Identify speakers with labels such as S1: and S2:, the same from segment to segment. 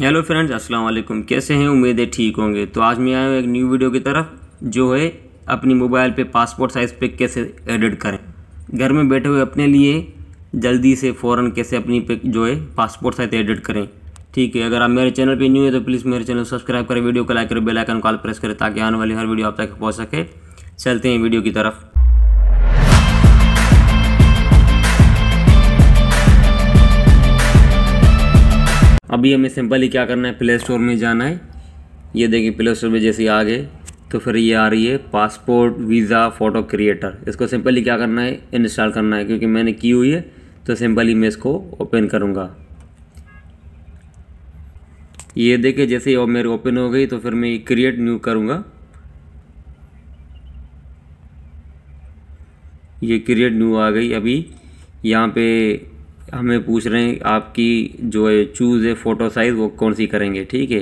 S1: hello friends अस्सलाम वालेकुम कैसे हैं उम्मीद है ठीक होंगे तो आज मैं आया हूँ एक न्यू वीडियो की तरफ जो है अपनी मोबाइल पे पासपोर्ट साइज़ पिक कैसे एडिट करें घर में बैठे हुए अपने लिए जल्दी से फ़ौरन कैसे अपनी पिक जो है पासपोर्ट साइज़ एडिट करें ठीक है अगर आप मेरे चैनल पर न्यू है तो प्लीज़ मेरे चैनल सब्सक्राइब करें वीडियो को लाइक करें बेलाइकन कॉल प्रेस करें ताकि आने वाली हर वीडियो आप तक पहुँच सके चलते हैं वीडियो की तरफ अभी हमें सिंपली क्या करना है प्ले स्टोर में जाना है ये देखिए प्ले स्टोर में जैसे आ गए तो फिर ये आ रही है पासपोर्ट वीज़ा फ़ोटो क्रिएटर इसको सिंपली क्या करना है इंस्टॉल करना है क्योंकि मैंने की हुई है तो सिंपली मैं इसको ओपन करूँगा ये देखिए जैसे ही मेरे ओपन हो गई तो फिर मैं क्रिएट न्यू करूँगा ये क्रिएट न्यू आ गई अभी यहाँ पे हमें पूछ रहे हैं आपकी जो है चूज़ है फ़ोटो साइज़ वो कौन सी करेंगे ठीक है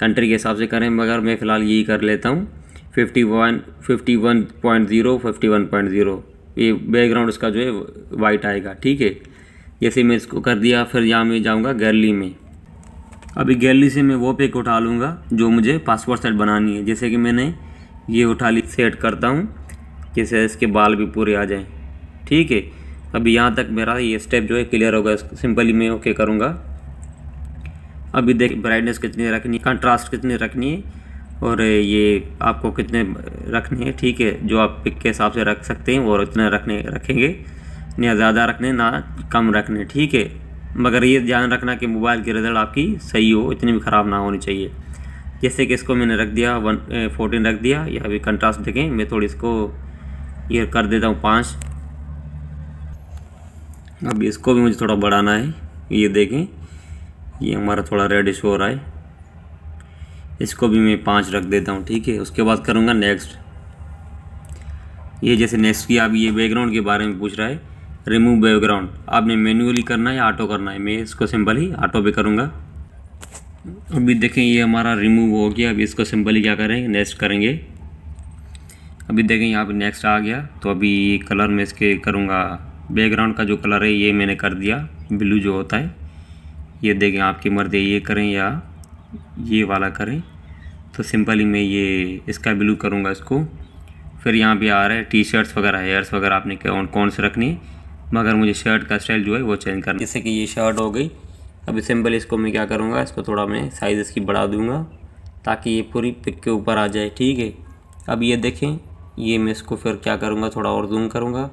S1: कंट्री के हिसाब से करें मगर मैं फ़िलहाल यही कर लेता हूँ fifty one fifty one point zero fifty one point zero ये बैकग्राउंड इसका जो है वाइट आएगा ठीक है जैसे मैं इसको कर दिया फिर यहाँ मैं जाऊँगा गैलरी में अभी गैलरी से मैं वो पेक उठा लूँगा जो मुझे पासपोर्ट सेट बनानी है जैसे कि मैंने ये उठा ली सेट करता हूँ जैसे इसके बाल भी पूरे आ जाएँ ठीक है अब यहाँ तक मेरा ये स्टेप जो है क्लियर होगा सिंपली मैं ओके करूँगा अभी देख ब्राइटनेस कितनी रखनी है कंट्रास्ट कितनी रखनी है और ये आपको कितने रखने हैं ठीक है जो आप पिक के हिसाब से रख सकते हैं और इतना रखने रखेंगे ना ज़्यादा रखने ना कम रखने ठीक है मगर ये ध्यान रखना कि मोबाइल की रिजल्ट आपकी सही हो इतनी भी ख़राब ना होनी चाहिए जैसे कि इसको मैंने रख दिया वन फोर्टीन eh, रख दिया या अभी कंट्रास्ट देखें मैं थोड़ी इसको ये कर देता हूँ पाँच अब इसको भी मुझे थोड़ा बढ़ाना है ये देखें ये हमारा थोड़ा रेडिश हो रहा है इसको भी मैं पाँच रख देता हूँ ठीक है उसके बाद करूँगा नेक्स्ट ये जैसे नेक्स्ट की आप ये बैकग्राउंड के बारे में पूछ रहा है रिमूव बैकग्राउंड आपने मैनुअली करना है ऑटो करना है मैं इसको सिंपल ही ऑटो पे करूँगा अभी देखें ये हमारा रिमूव हो गया अभी इसको सिंपल ही क्या करेंगे नेक्स्ट करेंगे अभी देखें यहाँ पर नेक्स्ट आ गया तो अभी कलर में इसके करूँगा बैकग्राउंड का जो कलर है ये मैंने कर दिया ब्लू जो होता है ये देखें आपकी मर्जी ये करें या ये वाला करें तो सिंपली मैं ये इसका ब्लू करूँगा इसको फिर यहाँ पर आ रहा है टी शर्ट्स वगैरह हेयर्स वगैरह आपने कौन कौन से है मगर मुझे शर्ट का स्टाइल जो है वो चेंज करना जैसे कि ये शर्ट हो गई अभी सिंपल इसको मैं क्या करूँगा इसको थोड़ा मैं साइज़ इसकी बढ़ा दूँगा ताकि ये पूरी पिक के ऊपर आ जाए ठीक है अब ये देखें ये मैं इसको फिर क्या करूँगा थोड़ा और जूम करूँगा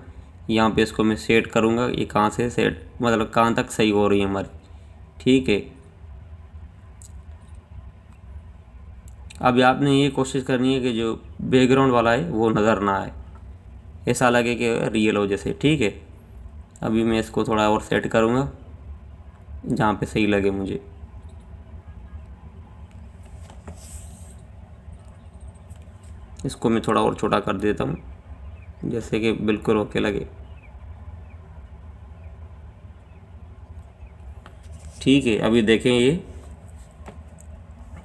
S1: यहाँ पे इसको मैं सेट करूँगा ये कहाँ से सेट मतलब कहाँ तक सही हो रही है हमारी ठीक है अब आपने ये कोशिश करनी है कि जो बैकग्राउंड वाला है वो नज़र ना आए ऐसा लगे कि रियल हो जैसे ठीक है अभी मैं इसको थोड़ा और सेट करूँगा जहाँ पे सही लगे मुझे इसको मैं थोड़ा और छोटा कर देता हूँ जैसे कि बिल्कुल ओके लगे ठीक है अभी देखें ये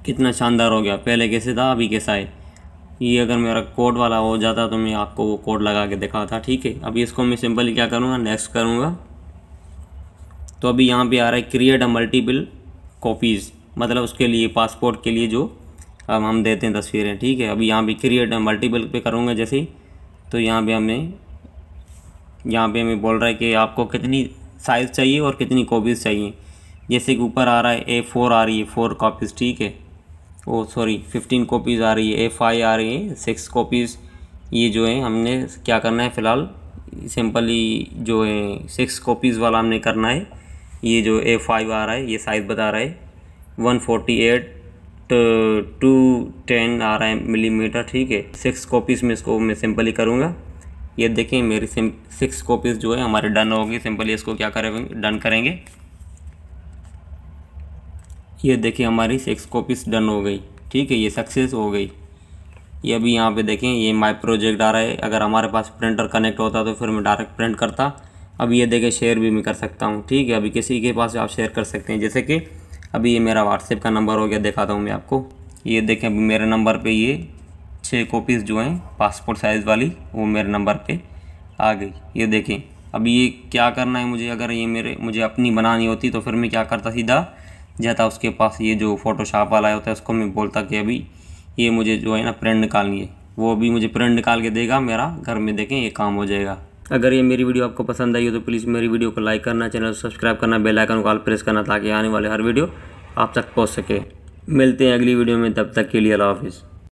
S1: कितना शानदार हो गया पहले कैसे था अभी कैसा है ये अगर मेरा कोड वाला हो जाता तो मैं आपको वो कोड लगा के दिखा था ठीक है अभी इसको मैं सिंपली क्या करूँगा नेक्स्ट करूँगा तो अभी यहाँ पे आ रहा है क्रिएट अ मल्टीपल कॉपीज़ मतलब उसके लिए पासपोर्ट के लिए जो अब हम देते हैं तस्वीरें ठीक है अभी यहाँ पे क्रिएट मल्टीपल पे करूँगा जैसे ही तो यहाँ पे हमने यहाँ पे हमें बोल रहा है कि आपको कितनी साइज़ चाहिए और कितनी कॉपीज़ चाहिए जैसे कि ऊपर आ रहा है ए फोर आ रही है फोर कॉपीज़ ठीक है ओ सॉरी फिफ्टीन कॉपीज़ आ रही है ए फाइव आ रही है सिक्स कॉपीज़ ये जो है हमने क्या करना है फ़िलहाल सिंपली जो है सिक्स कॉपीज़ वाला हमने करना है ये जो ए फाइव आ रहा है ये साइज़ बता रहा है one forty eight two ten आ रहा है मिलीमीटर ठीक है सिक्स कॉपीज़ में इसको मैं सिंपली करूँगा ये देखें मेरी सिक्स कॉपीज़ जो है हमारे डन गई सिंपली इसको क्या करेंगे डन करेंगे ये देखिए हमारी सिक्स कॉपीज़ डन हो गई ठीक है ये सक्सेस हो गई ये अभी यहाँ पे देखें ये माई प्रोजेक्ट आ रहा है अगर हमारे पास प्रिंटर कनेक्ट होता तो फिर मैं डायरेक्ट प्रिंट करता अब ये देखें शेयर भी मैं कर सकता हूँ ठीक है अभी किसी के पास आप शेयर कर सकते हैं जैसे कि अभी ये मेरा व्हाट्सएप का नंबर हो गया दिखाता हूँ मैं आपको ये देखें अभी मेरे नंबर पे ये छः कॉपीज़ जो हैं पासपोर्ट साइज़ वाली वो मेरे नंबर पे आ गई ये देखें अभी ये क्या करना है मुझे अगर ये मेरे मुझे अपनी बनानी होती तो फिर मैं क्या करता सीधा जाता उसके पास ये जो फ़ोटोशॉप वाला होता है उसको मैं बोलता कि अभी ये मुझे जो है ना प्रिंट निकालनी है वो अभी मुझे प्रिंट निकाल के देगा मेरा घर में देखें ये काम हो जाएगा अगर ये मेरी वीडियो आपको पसंद आई हो तो प्लीज़ मेरी वीडियो को लाइक करना चैनल को सब्सक्राइब करना बेल आइकन को ऑल प्रेस करना ताकि आने वाले हर वीडियो आप तक पहुंच सके मिलते हैं अगली वीडियो में तब तक के लिए अल्लाह हाफिज़